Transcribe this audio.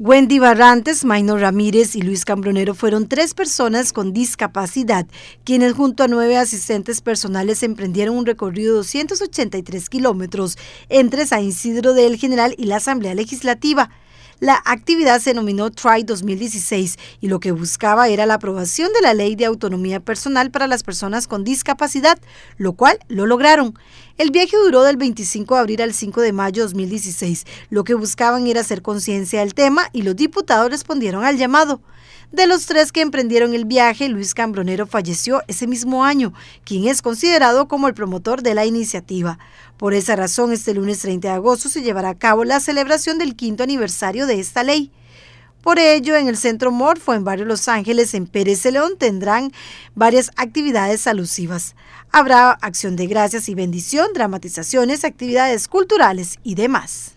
Wendy Barrantes, Maino Ramírez y Luis Cambronero fueron tres personas con discapacidad, quienes junto a nueve asistentes personales emprendieron un recorrido de 283 kilómetros entre San Isidro del General y la Asamblea Legislativa. La actividad se denominó TRY 2016 y lo que buscaba era la aprobación de la Ley de Autonomía Personal para las Personas con Discapacidad, lo cual lo lograron. El viaje duró del 25 de abril al 5 de mayo de 2016. Lo que buscaban era hacer conciencia del tema y los diputados respondieron al llamado. De los tres que emprendieron el viaje, Luis Cambronero falleció ese mismo año, quien es considerado como el promotor de la iniciativa. Por esa razón, este lunes 30 de agosto se llevará a cabo la celebración del quinto aniversario de esta ley. Por ello, en el Centro Morfo, en Barrio Los Ángeles, en Pérez de León, tendrán varias actividades alusivas. Habrá acción de gracias y bendición, dramatizaciones, actividades culturales y demás.